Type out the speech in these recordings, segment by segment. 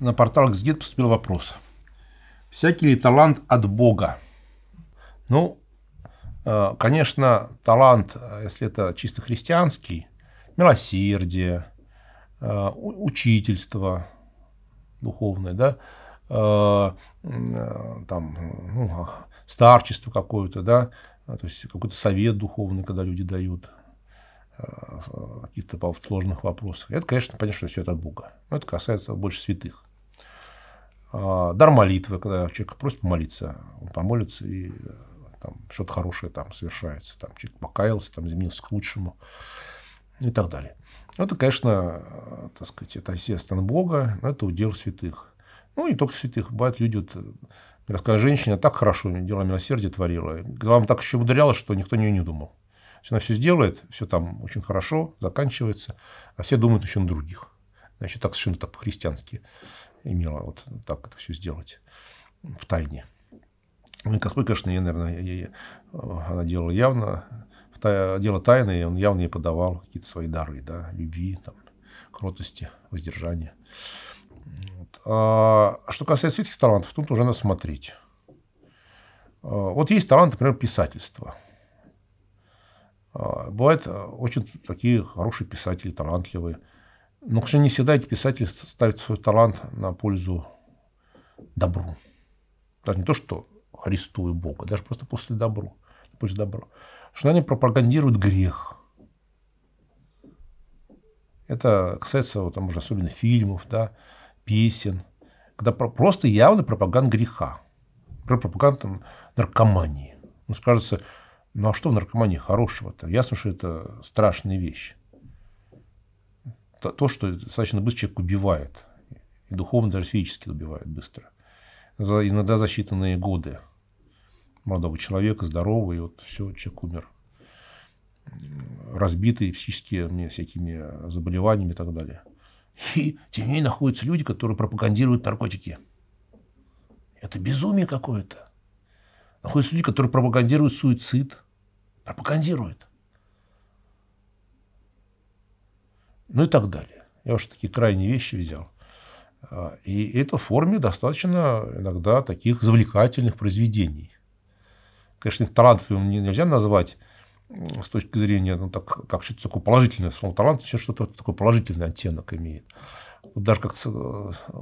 на портал XGIT поступил вопрос. Всякий ли талант от Бога? Ну, э, конечно, талант, э, если это чисто христианский, милосердие, э, учительство духовное, да, там, ну, а, старчество какое-то, да, а, то есть какой-то совет духовный, когда люди дают каких-то сложных вопросов. Это, конечно, понятно, что все это от Бога. Но это касается больше святых. А, дар молитвы, когда человек просит помолиться, он помолится и э, там, что-то хорошее там совершается, там человек покаялся, там изменился к лучшему и так далее. Это, конечно, э, так сказать, это естественно Бога, но это удел святых. Ну, и только святых. Бывают люди, вот, рассказала женщина, так хорошо дела милосердия творила. Главное, так еще ударяла, что никто не не думал. Все она все сделает, все там очень хорошо, заканчивается, а все думают еще на других. Значит, так совершенно так по-христиански имела вот так это все сделать в тайне. Ну, Косплей, ну, конечно, я, наверное, я, я, э, она делала явно, дело тайное, он явно ей подавал какие-то свои дары, да, любви, там, кротости, воздержания. Вот. А, что касается светских талантов, тут уже надо смотреть. А, вот есть талант, например, писательства. А, бывают э, очень такие хорошие писатели, талантливые – ну, конечно, не всегда эти писатели ставят свой талант на пользу добру. Даже не то, что Христу и Бога, даже просто после добру. Пусть добро. Что они пропагандируют грех. Это касается вот, там, уже особенно фильмов, да, песен. Когда про- просто явно пропаганда греха. Пропаганда там, наркомании. Ну, скажется, ну а что в наркомании хорошего-то? Ясно, что это страшная вещь то, то что достаточно быстро человек убивает. И духовно, даже физически убивает быстро. За, иногда за считанные годы молодого человека, здорового, и вот все, человек умер. Разбитый психическими всякими заболеваниями и так далее. И тем не менее находятся люди, которые пропагандируют наркотики. Это безумие какое-то. Находятся люди, которые пропагандируют суицид. Пропагандируют. ну и так далее. Я уж такие крайние вещи взял. А, и это в форме достаточно иногда таких завлекательных произведений. Конечно, их талантливым нельзя назвать с точки зрения, ну, так, как что-то такое положительное. Слово талант еще что-то такое положительный оттенок имеет. Даже как-то э,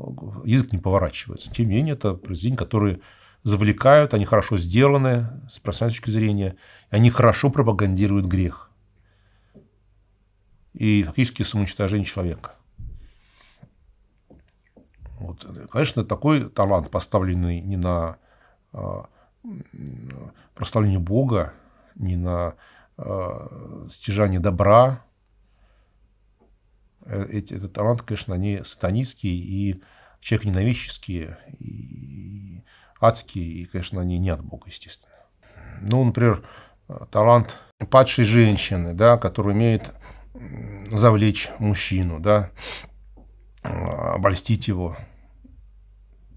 язык не поворачивается. Тем не менее, это произведения, которые завлекают, они хорошо сделаны с профессиональной точки зрения, они хорошо пропагандируют грех и фактически самоуничтожение человека. Вот, конечно, такой талант, поставленный не на а, прославление Бога, не на а, стяжание добра, э, этот талант, конечно, они сатанистские и человек ненавистческие, и адские, и, конечно, они не от Бога, естественно. Ну, например, э, талант падшей женщины, да, которая умеет завлечь мужчину, да, обольстить его.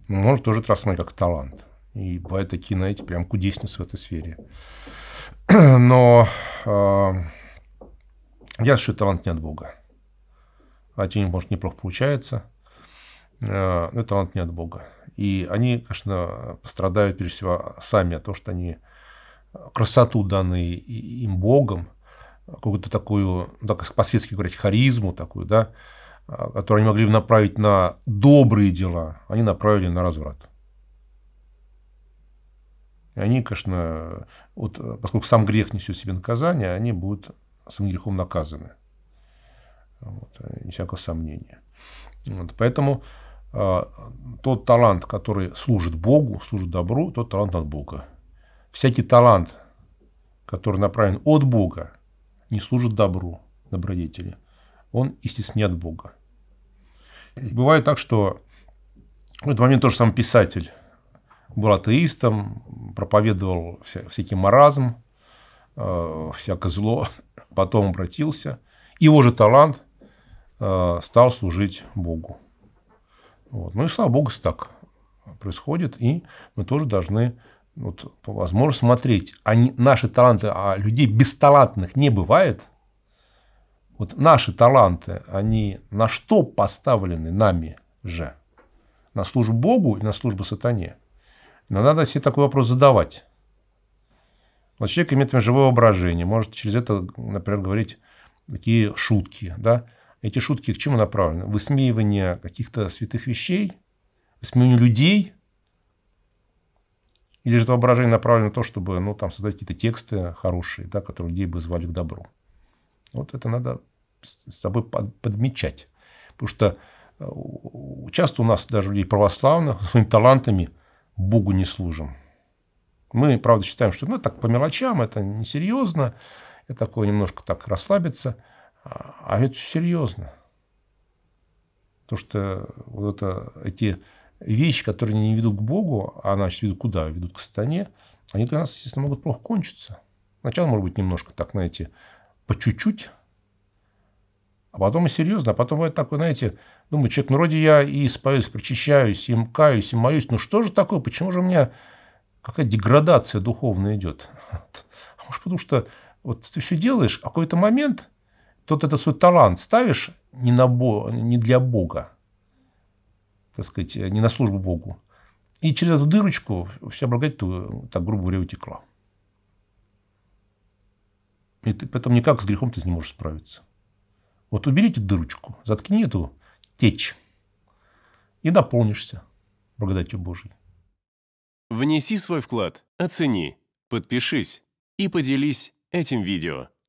Может тоже рассмотреть как талант. И бывают такие, знаете, прям кудесницы в этой сфере. Но э, я считаю, талант не от Бога. Один, может, неплохо получается, э, но талант не от Бога. И они, конечно, пострадают, прежде всего, сами от того, что они а, красоту, данной им Богом, какую-то такую, так по-светски говорить, харизму такую, да, а, которую они могли бы направить на добрые дела, они направили на разврат. И они, конечно, вот, э, поскольку сам грех несет себе наказание, они будут самим грехом наказаны. Вот, э, не всякого сомнения. Вот, поэтому э, тот талант, который служит Богу, служит добру, тот талант от Бога. Всякий талант, который направлен от Бога, не служит добру, добродетели. Он истеснят Бога. Бывает так, что в этот момент тоже сам писатель был атеистом, проповедовал вся, всякий маразм, э, всякое зло, потом обратился. Его же талант э, стал служить Богу. Вот. Ну и слава Богу, так происходит, и мы тоже должны вот, по возможности смотреть. Они, наши таланты, а людей бесталантных не бывает. Вот наши таланты, они на что поставлены нами же? На службу Богу или на службу сатане? Но надо себе такой вопрос задавать. Вот человек имеет например, живое воображение, может через это, например, говорить такие шутки. Да? Эти шутки к чему направлены? Высмеивание каких-то святых вещей, высмеивание людей – или же это воображение направлено на то, чтобы ну, там, создать какие-то тексты хорошие, да, которые людей бы звали к добру. Вот это надо с собой подмечать. Потому что э, часто у нас даже людей православных своими талантами Богу не служим. Мы, правда, считаем, что ну, так по мелочам, это несерьезно, это такое немножко так расслабиться. А, а это все серьезно. то что вот это, эти вещи, которые не ведут к Богу, а значит, ведут куда? Ведут к сатане, они для нас, естественно, могут плохо кончиться. Сначала, может быть, немножко так, знаете, по чуть-чуть, а потом и серьезно. А потом вот такой, знаете, думаю, человек, ну, вроде я и спаюсь, причащаюсь, и мкаюсь, и молюсь. Ну, что же такое? Почему же у меня какая деградация духовная идет? А может, потому что вот ты все делаешь, а какой-то момент тот этот свой талант ставишь не, на бо, не для Бога, так сказать, не на службу Богу. И через эту дырочку вся благодать, так грубо говоря, утекла. И ты, поэтому никак с грехом ты не можешь справиться. Вот уберите дырочку, заткни эту течь и наполнишься благодатью Божией. Внеси свой вклад, оцени, подпишись и поделись этим видео.